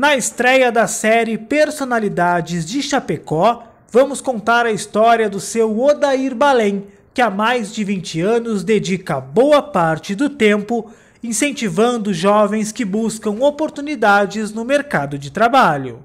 Na estreia da série Personalidades de Chapecó, vamos contar a história do seu Odair Balém, que há mais de 20 anos dedica boa parte do tempo incentivando jovens que buscam oportunidades no mercado de trabalho.